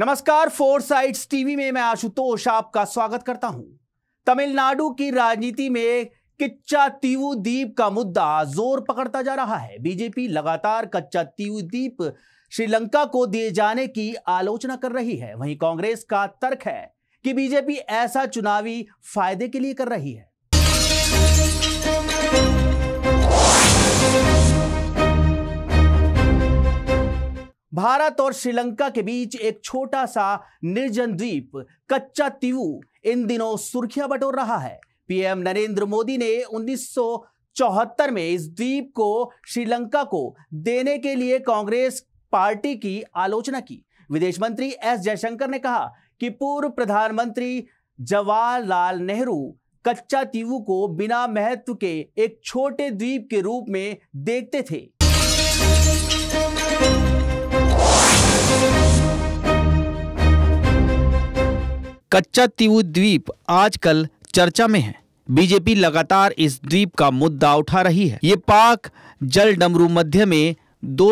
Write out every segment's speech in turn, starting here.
नमस्कार four sides TV में मैं आशुतोष आपका स्वागत करता हूं तमिलनाडु की राजनीति में किच्चा तीवू द्वीप का मुद्दा जोर पकड़ता जा रहा है बीजेपी लगातार कच्चा तीवू द्वीप श्रीलंका को दिए जाने की आलोचना कर रही है वहीं कांग्रेस का तर्क है कि बीजेपी ऐसा चुनावी फायदे के लिए कर रही है भारत और श्रीलंका के बीच एक छोटा सा निर्जन द्वीप कच्चा तिवू इन दिनों सुर्खियां बटोर रहा है पीएम नरेंद्र मोदी ने 1974 में इस द्वीप को श्रीलंका को देने के लिए कांग्रेस पार्टी की आलोचना की विदेश मंत्री एस जयशंकर ने कहा कि पूर्व प्रधानमंत्री जवाहरलाल नेहरू कच्चा तीवू को बिना महत्व के एक छोटे द्वीप के रूप में देखते थे कच्चा तीऊ द्वीप आजकल चर्चा में है बीजेपी लगातार इस द्वीप का मुद्दा उठा रही है ये पाक जल डमरू मध्य में दो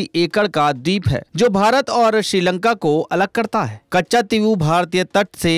एकड़ का द्वीप है जो भारत और श्रीलंका को अलग करता है कच्चा तीऊ भारतीय तट से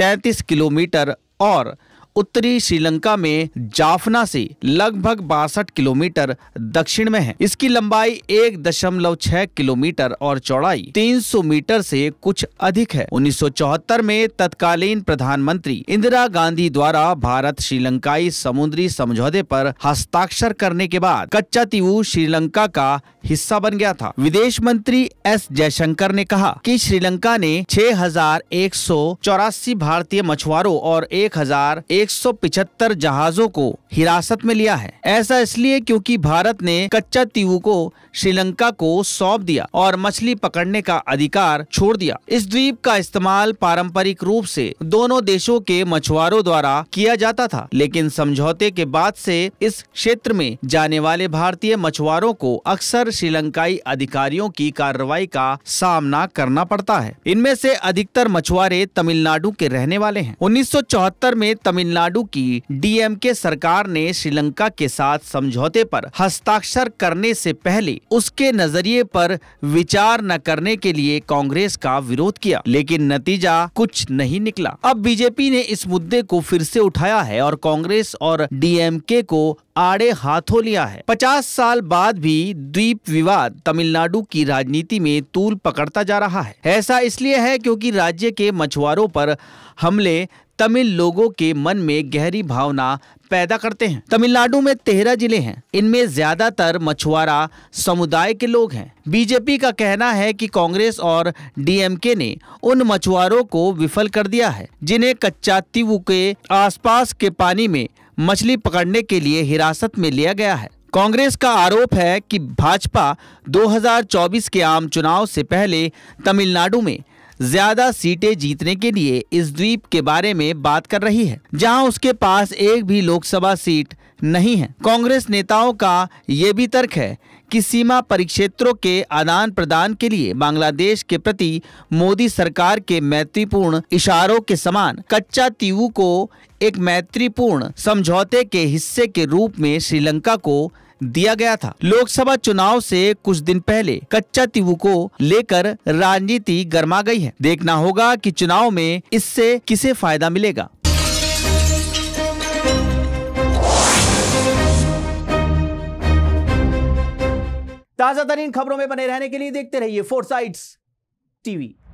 33 किलोमीटर और उत्तरी श्रीलंका में जाफना से लगभग बासठ किलोमीटर दक्षिण में है इसकी लंबाई एक दशमलव छह किलोमीटर और चौड़ाई 300 मीटर से कुछ अधिक है चौहत्तर में तत्कालीन प्रधानमंत्री इंदिरा गांधी द्वारा भारत श्रीलंकाई समुद्री समझौते पर हस्ताक्षर करने के बाद कच्चा तीवू श्रीलंका का हिस्सा बन गया था विदेश मंत्री एस जयशंकर ने कहा कि श्रीलंका ने छह भारतीय मछुआरों और एक 175 जहाजों को हिरासत में लिया है ऐसा इसलिए क्योंकि भारत ने कच्चा तीवू को श्रीलंका को सौंप दिया और मछली पकड़ने का अधिकार छोड़ दिया इस द्वीप का इस्तेमाल पारंपरिक रूप से दोनों देशों के मछुआरों द्वारा किया जाता था लेकिन समझौते के बाद से इस क्षेत्र में जाने वाले भारतीय मछुआरों को अक्सर श्रीलंकाई अधिकारियों की कार्रवाई का सामना करना पड़ता है इनमें से अधिकतर मछुआरे तमिलनाडु के रहने वाले हैं 1974 में तमिलनाडु तमिलनाडु की डीएमके सरकार ने श्रीलंका के साथ समझौते पर हस्ताक्षर करने से पहले उसके नजरिए पर विचार न करने के लिए कांग्रेस का विरोध किया लेकिन नतीजा कुछ नहीं निकला अब बीजेपी ने इस मुद्दे को फिर से उठाया है और कांग्रेस और डीएमके को आड़े हाथों लिया है 50 साल बाद भी द्वीप विवाद तमिलनाडु की राजनीति में तूल पकड़ता जा रहा है ऐसा इसलिए है क्योंकि राज्य के मछुआरों पर हमले तमिल लोगों के मन में गहरी भावना पैदा करते हैं तमिलनाडु में तेरह जिले हैं इनमें ज्यादातर मछुआरा समुदाय के लोग हैं बीजेपी का कहना है कि कांग्रेस और डीएमके ने उन मछुआरों को विफल कर दिया है जिन्हें कच्चा तीवू के आसपास के पानी में मछली पकड़ने के लिए हिरासत में लिया गया है कांग्रेस का आरोप है कि भाजपा 2024 के आम चुनाव से पहले तमिलनाडु में ज्यादा सीटें जीतने के लिए इस द्वीप के बारे में बात कर रही है जहां उसके पास एक भी लोकसभा सीट नहीं है कांग्रेस नेताओं का ये भी तर्क है कि सीमा परिक्षेत्रों के आदान प्रदान के लिए बांग्लादेश के प्रति मोदी सरकार के मैत्रीपूर्ण इशारों के समान कच्चा तीवू को एक मैत्रीपूर्ण समझौते के हिस्से के रूप में श्रीलंका को दिया गया था लोकसभा चुनाव से कुछ दिन पहले कच्चा तिवु को लेकर राजनीति गर्मा गई है देखना होगा कि चुनाव में इससे किसे फायदा मिलेगा ताजा तरीन खबरों में बने रहने के लिए देखते रहिए फोर साइट्स टीवी